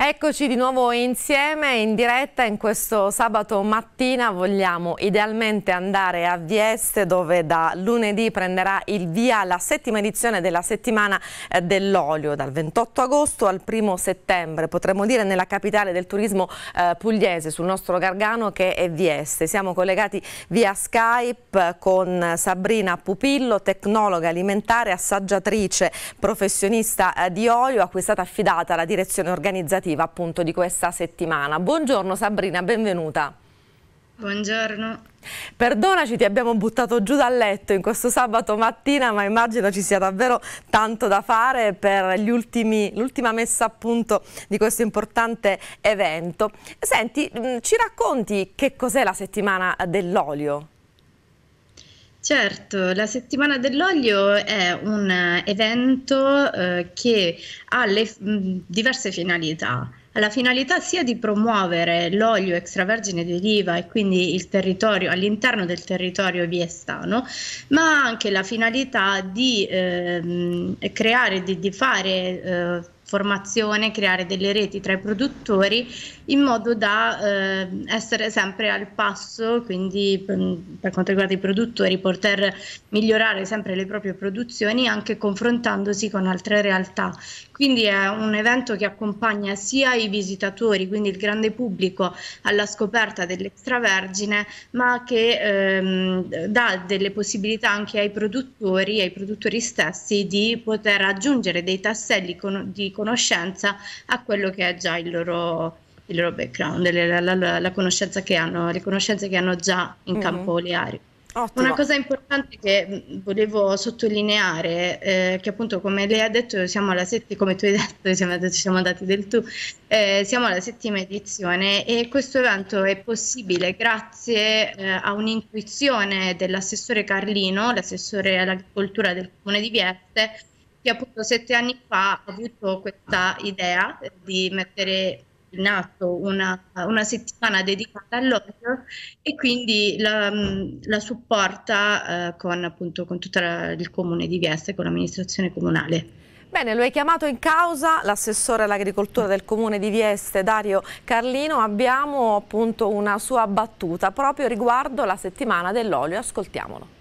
Eccoci di nuovo insieme in diretta in questo sabato mattina vogliamo idealmente andare a Vieste dove da lunedì prenderà il via la settima edizione della settimana eh, dell'olio dal 28 agosto al 1 settembre potremmo dire nella capitale del turismo eh, pugliese sul nostro Gargano che è Vieste. Siamo collegati via Skype con Sabrina Pupillo tecnologa alimentare, assaggiatrice, professionista eh, di olio a cui è stata affidata la direzione organizzativa informativa appunto di questa settimana. Buongiorno Sabrina, benvenuta. Buongiorno. Perdonaci, ti abbiamo buttato giù dal letto in questo sabato mattina, ma immagino ci sia davvero tanto da fare per l'ultima messa a punto di questo importante evento. Senti, ci racconti che cos'è la settimana dell'olio? Certo, la settimana dell'olio è un eh, evento eh, che ha le, mh, mm, diverse finalità. La finalità sia di promuovere l'olio extravergine d'oliva e quindi il territorio all'interno del territorio viestano, ma anche la finalità di eh, creare, di, di fare eh, formazione, creare delle reti tra i produttori in modo da eh, essere sempre al passo, quindi mm, per, quanto riguarda i produttori, poter migliorare sempre le proprie produzioni anche confrontandosi con altre realtà. Quindi è un evento che accompagna sia i visitatori, quindi il grande pubblico, alla scoperta dell'extravergine, ma che ehm, dà delle possibilità anche ai produttori, ai produttori stessi, di poter aggiungere dei tasselli con, di conoscenza a quello che è già il loro, il loro background, la, la, la, la, conoscenza che hanno, le conoscenze che hanno già in mm-hmm. campo oleario. Ottimo. Una cosa importante che mm, volevo sottolineare, eh, che appunto come lei ha detto, siamo alla setti- come tu hai detto, siamo, adesso siamo andati del tu, eh, siamo alla settima edizione e questo evento è possibile grazie eh, a un'intuizione dell'assessore Carlino, l'assessore all'agricoltura del comune di Vieste, che appunto sette anni fa ha avuto questa idea di mettere in atto una, una settimana dedicata all'olio e quindi la, la supporta eh, con appunto con tutto il comune di Vieste, con l'amministrazione comunale. Bene, lo è chiamato in causa l'assessore all'agricoltura del comune di Vieste, Dario Carlino. Abbiamo appunto una sua battuta proprio riguardo la settimana dell'olio, ascoltiamolo.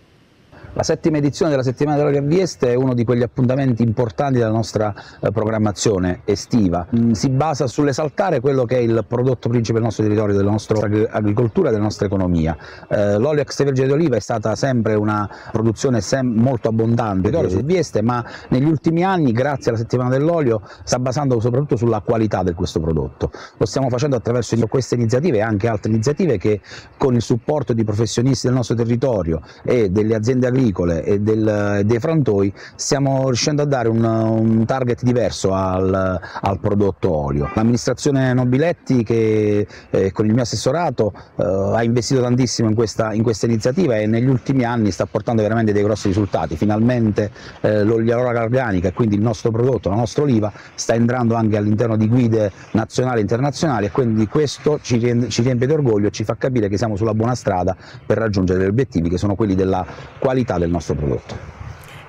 La settima edizione della Settimana della Vieste è uno di quegli appuntamenti importanti della nostra eh, programmazione estiva. Mm, si basa sull'esaltare quello che è il prodotto principe del nostro territorio, della nostra agricoltura e della nostra economia. Eh, l'olio extravergine d'oliva è stata sempre una produzione sem molto abbondante su Vieste, ma negli ultimi anni, grazie alla Settimana dell'Olio, sta basando soprattutto sulla qualità di questo prodotto. Lo stiamo facendo attraverso queste iniziative e anche altre iniziative che con il supporto di professionisti del nostro territorio e delle aziende agricole pellicole e del, dei frantoi stiamo riuscendo a dare un, un target diverso al, al, prodotto olio. L'amministrazione Nobiletti che eh, con il mio assessorato eh, ha investito tantissimo in questa, in questa, iniziativa e negli ultimi anni sta portando veramente dei grossi risultati, finalmente eh, l'oliarola organica e quindi il nostro prodotto, la nostra oliva, sta entrando anche all'interno di guide nazionali e internazionali e quindi questo ci riempie, ci riempie di orgoglio e ci fa capire che siamo sulla buona strada per raggiungere gli obiettivi che sono quelli della qualità potenziale il nostro prodotto.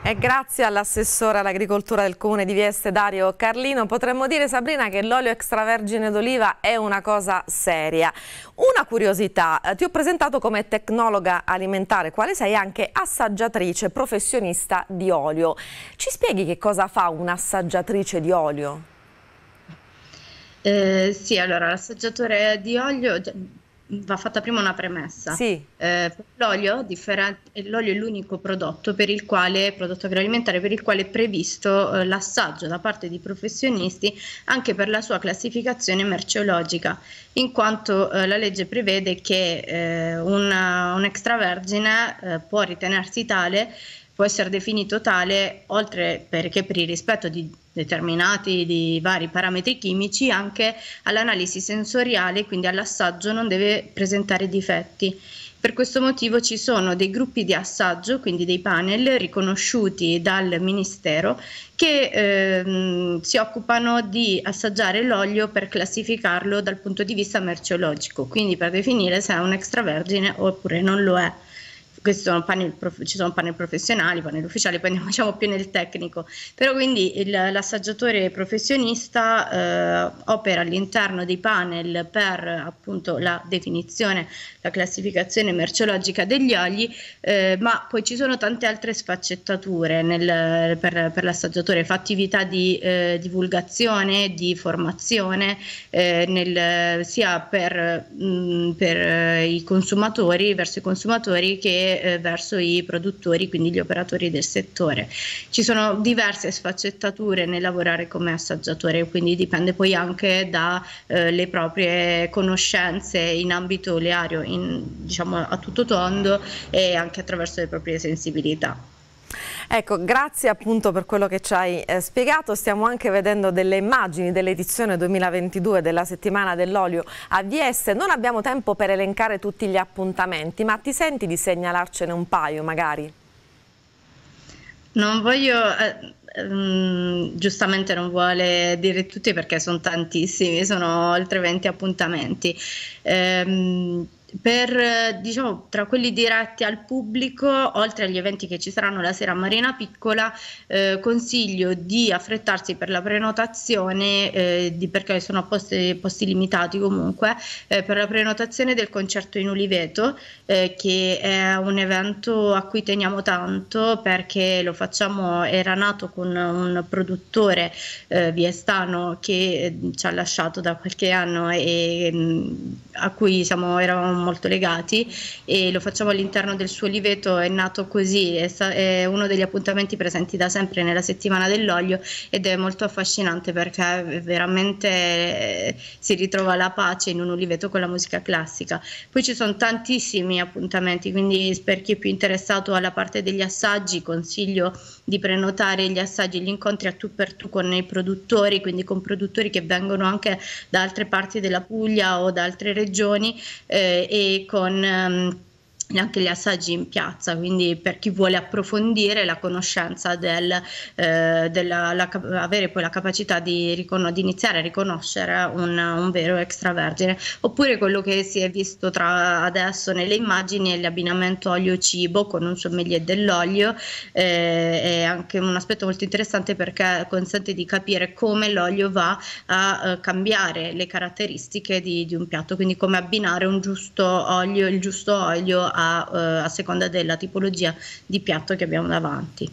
E grazie all'assessore all'agricoltura del comune di Vieste Dario Carlino potremmo dire Sabrina che l'olio extravergine d'oliva è una cosa seria. Una curiosità, eh, ti ho presentato come tecnologa alimentare, quale sei anche assaggiatrice professionista di olio. Ci spieghi che cosa fa un'assaggiatrice di olio? Eh, sì, allora l'assaggiatore di olio cioè, va fatta prima una premessa. Sì. Eh, l'olio, eh, l'olio, è l'unico prodotto, per il quale, prodotto agroalimentare per il quale è previsto eh, l'assaggio da parte di professionisti anche per la sua classificazione merceologica, in quanto eh, la legge prevede che eh, una, un extravergine eh, può ritenersi tale può essere definito tale oltre perché per il rispetto di determinati di vari parametri chimici anche all'analisi sensoriale, quindi all'assaggio non deve presentare difetti. Per questo motivo ci sono dei gruppi di assaggio, quindi dei panel riconosciuti dal Ministero, che ehm, si occupano di assaggiare l'olio per classificarlo dal punto di vista merceologico, quindi per definire se è un extravergine oppure non lo è questi sono panel, ci sono panel professionali, panel ufficiali, poi andiamo più nel tecnico, però quindi il, l'assaggiatore professionista eh, opera all'interno dei panel per appunto la definizione, la classificazione merceologica degli oli, eh, ma poi ci sono tante altre sfaccettature nel, per, per, l'assaggiatore, fa attività di eh, divulgazione, di formazione, eh, nel, sia per, mh, mm, per i consumatori, verso i consumatori che eh, verso i produttori, quindi gli operatori del settore. Ci sono diverse sfaccettature nel lavorare come assaggiatore, quindi dipende poi anche dalle eh, proprie conoscenze in ambito oleario, in, diciamo a tutto tondo e anche attraverso le proprie sensibilità. Ecco, grazie appunto per quello che ci hai eh, spiegato. Stiamo anche vedendo delle immagini dell'edizione 2022 della settimana dell'olio a VS. Non abbiamo tempo per elencare tutti gli appuntamenti, ma ti senti di segnalarcene un paio magari? Non voglio... Eh... Um, giustamente non vuole dire tutti perché sono tantissimi, sono oltre 20 appuntamenti. Ehm per, eh, diciamo, tra quelli diretti al pubblico, oltre agli eventi che ci saranno la sera a Marina Piccola, eh, consiglio di affrettarsi per la prenotazione, eh, di, perché sono posti, posti limitati comunque, eh, per la prenotazione del concerto in Uliveto, eh, che è un evento a cui teniamo tanto perché lo facciamo, era nato con un produttore eh, viestano che ci ha lasciato da qualche anno e mm, a cui diciamo, eravamo molto legati e lo facciamo all'interno del suo liveto, è nato così, è, sta- è uno degli appuntamenti presenti da sempre nella settimana dell'olio ed è molto affascinante perché veramente eh, si ritrova la pace in un oliveto con la musica classica. Poi ci sono tantissimi appuntamenti, quindi per chi è più interessato alla parte degli assaggi consiglio di prenotare gli assaggi, e gli incontri a tu per tu con i produttori, quindi con produttori che vengono anche da altre parti della Puglia o da altre regioni eh, e con... Um, neanche gli assaggi in piazza, quindi per chi vuole approfondire la conoscenza del, eh, della, la, avere poi la capacità di, ricon- di iniziare a riconoscere un, un, vero extravergine, oppure quello che si è visto tra adesso nelle immagini è l'abbinamento olio-cibo con un sommelier dell'olio, eh, è anche un aspetto molto interessante perché consente di capire come l'olio va a eh, cambiare le caratteristiche di, di un piatto, quindi come abbinare un giusto olio, il giusto olio a, eh, a seconda della tipologia di piatto che abbiamo davanti.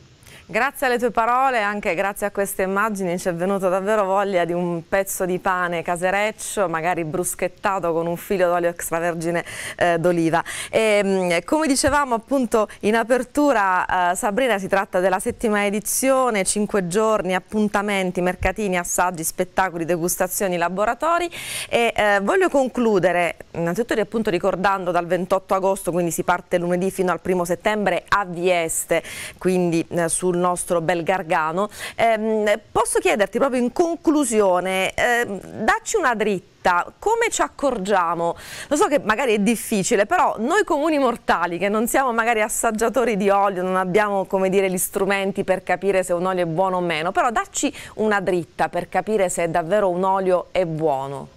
Grazie alle tue parole, anche grazie a queste immagini ci è venuta davvero voglia di un pezzo di pane casereccio, magari bruschettato con un filo d'olio extravergine eh, d'oliva. Ehm, come dicevamo appunto in apertura, eh, Sabrina si tratta della settima edizione, cinque giorni, appuntamenti, mercatini, assaggi, spettacoli, degustazioni, laboratori e eh, voglio concludere innanzitutto appunto ricordando dal 28 agosto, quindi si parte lunedì fino al primo settembre a Vieste, quindi eh, sul sul nostro bel Gargano. Eh, posso chiederti proprio in conclusione, eh, dacci una dritta come ci accorgiamo? Lo so che magari è difficile, però noi comuni mortali che non siamo magari assaggiatori di olio, non abbiamo come dire gli strumenti per capire se un olio è buono o meno, però dacci una dritta per capire se davvero un olio è buono.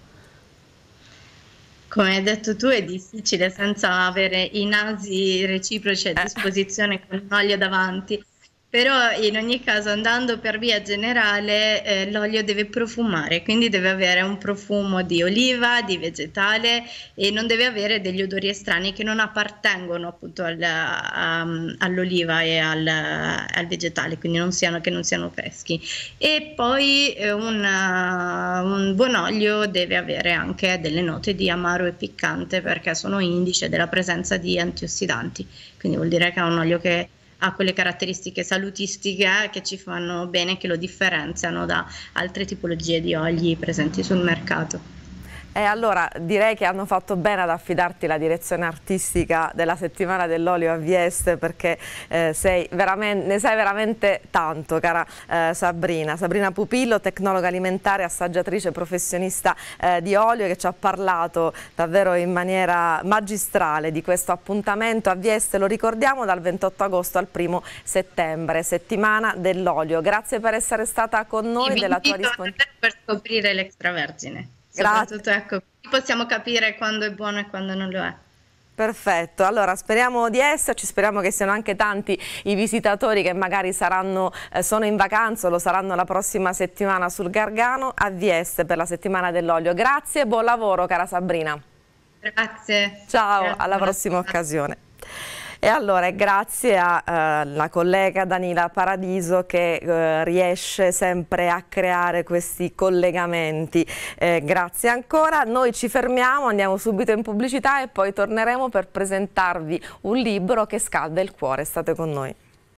Come hai detto tu è difficile senza avere i nasi reciproci a eh. disposizione eh. con l'olio davanti però in ogni caso andando per via generale eh, l'olio deve profumare, quindi deve avere un profumo di oliva, di vegetale e non deve avere degli odori estranei che non appartengono appunto al, um, all'oliva e al, al, vegetale, quindi non siano, che non siano freschi. E poi eh, una, un buon olio deve avere anche delle note di amaro e piccante perché sono indice della presenza di antiossidanti, quindi vuol dire che è un olio che ha quelle caratteristiche salutistiche eh, che ci fanno bene, che lo differenziano da altre tipologie di oli presenti sul mercato. E eh, allora direi che hanno fatto bene ad affidarti la direzione artistica della settimana dell'olio a Vieste perché eh, sei ne sai veramente tanto, cara eh, Sabrina. Sabrina Pupillo, tecnologa alimentare, assaggiatrice professionista eh, di olio che ci ha parlato davvero in maniera magistrale di questo appuntamento a Vieste, lo ricordiamo, dal 28 agosto al 1 settembre, settimana dell'olio. Grazie per essere stata con noi. e della tua risposta per scoprire l'extravergine. Soprattutto, ecco, possiamo capire quando è buono e quando non lo è. Perfetto, allora speriamo di esserci, speriamo che siano anche tanti i visitatori che magari saranno, eh, sono in vacanza o lo saranno la prossima settimana sul Gargano a Vieste per la settimana dell'olio. Grazie e buon lavoro cara Sabrina. Grazie. Ciao, Grazie. alla prossima occasione. E allora grazie alla eh, collega Danila Paradiso che eh, riesce sempre a creare questi collegamenti. Eh, grazie ancora, noi ci fermiamo, andiamo subito in pubblicità e poi torneremo per presentarvi un libro che scalda il cuore. State con noi.